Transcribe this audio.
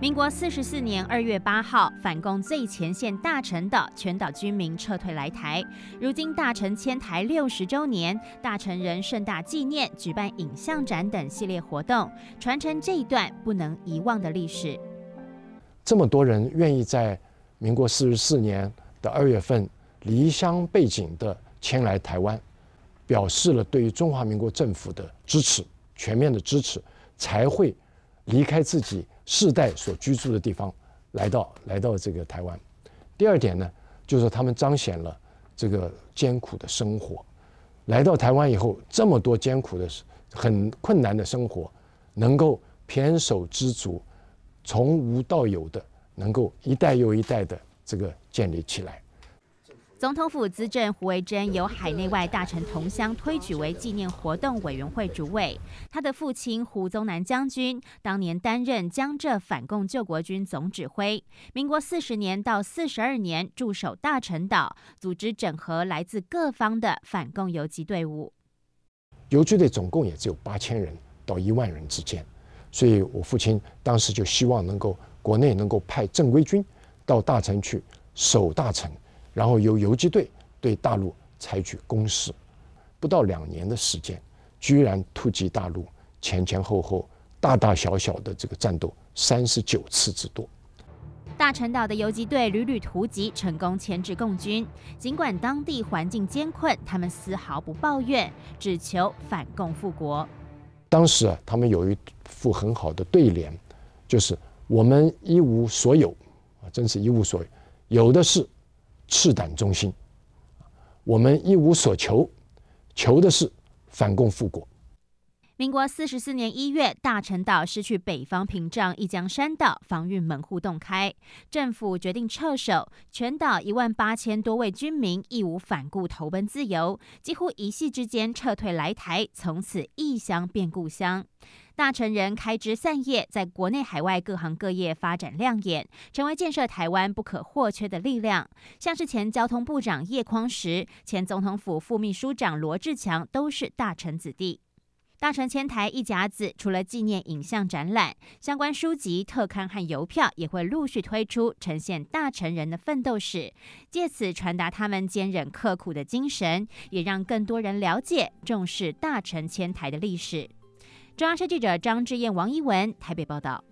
民国四十四年二月八号，反攻最前线大陈的全岛居民撤退来台。如今大陈迁台六十周年，大陈人盛大纪念，举办影像展等系列活动，传承这一段不能遗忘的历史。这么多人愿意在民国四十四年的二月份离乡背井的迁来台湾，表示了对于中华民国政府的支持，全面的支持，才会离开自己。世代所居住的地方，来到来到这个台湾。第二点呢，就是他们彰显了这个艰苦的生活。来到台湾以后，这么多艰苦的、很困难的生活，能够胼手知足，从无到有的，能够一代又一代的这个建立起来。总统府资政胡维珍由海内外大臣同乡推举为纪念活动委员会主委。他的父亲胡宗南将军当年担任江浙反共救国军总指挥，民国四十年到四十二年驻守大陈岛，组织整合来自各方的反共游击队伍。游击队总共也只有八千人到一万人之间，所以我父亲当时就希望能够国内能够派正规军到大陈去守大陈。然后由游击队对大陆采取攻势，不到两年的时间，居然突击大陆，前前后后大大小小的这个战斗三十九次之多。大陈岛的游击队屡屡突击，成功牵制共军。尽管当地环境艰困，他们丝毫不抱怨，只求反共复国。当时啊，他们有一副很好的对联，就是“我们一无所有啊，真是一无所有，有的是”。赤胆忠心，我们一无所求，求的是反共复国。民国四十四年一月，大陈岛失去北方屏障，一江山岛防御门户洞开，政府决定撤守，全岛一万八千多位军民义无反顾投奔自由，几乎一夕之间撤退来台，从此异乡变故乡。大陈人开枝散叶，在国内海外各行各业发展亮眼，成为建设台湾不可或缺的力量。像是前交通部长叶匡时、前总统府副秘书长罗志强，都是大陈子弟。大成千台一甲子除了纪念影像展览，相关书籍、特刊和邮票也会陆续推出，呈现大成人的奋斗史，借此传达他们坚韧刻苦的精神，也让更多人了解重视大成千台的历史。中央社记者张志燕、王一文台北报道。